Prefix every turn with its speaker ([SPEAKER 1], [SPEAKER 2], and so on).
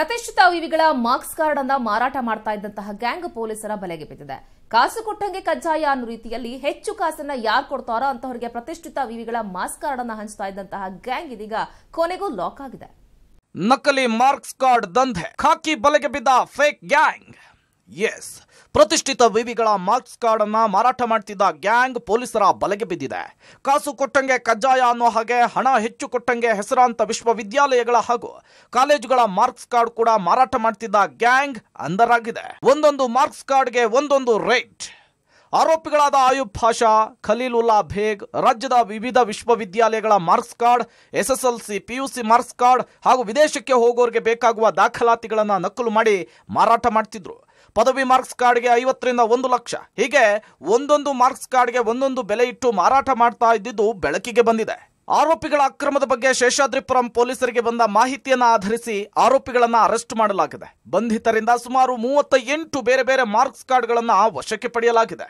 [SPEAKER 1] ಪ್ರತಿಷ್ಠಿತ ವಿವಿಗಳ marks card ಅನ್ನ ಮಾರಾಟ ಮಾಡ್ತಾ ಇದ್ದಂತಹ ಗ್ಯಾಂಗ್ ಪೊಲೀಸರ ಬಲೆಗೆ ಬಿದ್ದಿದೆ ಕಾಸು ಕೊಟ್ಟಂಗೆ ಕಜ್ಜಾಯ ಅನ್ನೋ ರೀತಿಯಲ್ಲಿ ಹೆಚ್ಚು ಕಾಸನ್ನ ಯಾರು ಕೊಡ್ತಾರೋ ಅಂತವರಿಗೆ ಪ್ರತಿಷ್ಠಿತ ವಿವಿಗಳ ಮಾಸ್ಕ್ ಕಾರ್ಡ್ ಅನ್ನ ಹಂಚ್ತಾ ಇದ್ದಂತಹ ಗ್ಯಾಂಗ್ ಇದೀಗ ಕೊನೆಗೂ ಲಾಕ್ ಆಗಿದೆ
[SPEAKER 2] ನಕಲಿ ಮಾರ್ಕ್ಸ್ ಕಾರ್ಡ್ ದಂಧೆ ಖಾಕಿ ಬಲೆಗೆ ಬಿದ್ದ ಫೇಕ್ ಗ್ಯಾಂಗ್ ಎಸ್ ಪ್ರತಿಷ್ಠಿತ ವಿವಿಗಳ ಮಾರ್ಕ್ಸ್ ಕಾರ್ಡ್ ಅನ್ನ ಮಾರಾಟ ಮಾಡ್ತಿದ್ದ ಗ್ಯಾಂಗ್ ಪೊಲೀಸರ ಬಲೆಗೆ ಬಿದ್ದಿದೆ ಕಾಸು ಕೊಟ್ಟಂಗೆ ಕಜ್ಜಾಯ ಅನ್ನೋ ಹಾಗೆ ಹಣ ಹೆಚ್ಚು ಕೊಟ್ಟಂಗೆ ಹೆಸರಾಂತ ವಿಶ್ವವಿದ್ಯಾಲಯಗಳ ಹಾಗೂ ಕಾಲೇಜುಗಳ ಮಾರ್ಕ್ಸ್ ಕಾರ್ಡ್ ಕೂಡ ಮಾರಾಟ ಮಾಡ್ತಿದ್ದ ಗ್ಯಾಂಗ್ ಅಂದರಾಗಿದೆ ಒಂದೊಂದು ಮಾರ್ಕ್ಸ್ ಕಾರ್ಡ್ಗೆ ಒಂದೊಂದು ರೇಟ್ ಆರೋಪಿಗಳಾದ ಆಯುಬ್ ಭಾಷಾ ಖಲೀಲುಲ್ಲಾ ಭೇಗ್ ರಾಜ್ಯದ ವಿವಿಧ ವಿಶ್ವವಿದ್ಯಾಲಯಗಳ marks card SSLC PUC marks card ಹಾಗೂ ವಿದೇಶಕ್ಕೆ ಹೋಗೋರಿಗೆ ಬೇಕಾಗುವ ದಾಖಲಾತಿಗಳನ್ನು ನಕಲು ಮಾಡಿ ಮಾರಾಟ ಮಾಡ್ತಿದ್ರು ಪದವಿ ಮಾರ್ಕ್ಸ್ ಕಾರ್ಡ್ಗೆ ಐವತ್ತರಿಂದ ಒಂದು ಲಕ್ಷ ಹೀಗೆ ಒಂದೊಂದು ಮಾರ್ಕ್ಸ್ ಕಾರ್ಡ್ಗೆ ಒಂದೊಂದು ಬೆಲೆ ಇಟ್ಟು ಮಾರಾಟ ಮಾಡ್ತಾ ಇದ್ದಿದ್ದು ಬೆಳಕಿಗೆ ಬಂದಿದೆ ಆರೋಪಿಗಳ ಅಕ್ರಮದ ಬಗ್ಗೆ ಶೇಷಾದ್ರಿಪುರಂ ಪೊಲೀಸರಿಗೆ ಬಂದ ಮಾಹಿತಿಯನ್ನು ಆಧರಿಸಿ ಆರೋಪಿಗಳನ್ನು ಅರೆಸ್ಟ್ ಮಾಡಲಾಗಿದೆ ಬಂಧಿತರಿಂದ ಸುಮಾರು ಮೂವತ್ತ ಎಂಟು ಬೇರೆ ಬೇರೆ ಮಾರ್ಕ್ಸ್ ಕಾರ್ಡ್ಗಳನ್ನು ವಶಕ್ಕೆ ಪಡೆಯಲಾಗಿದೆ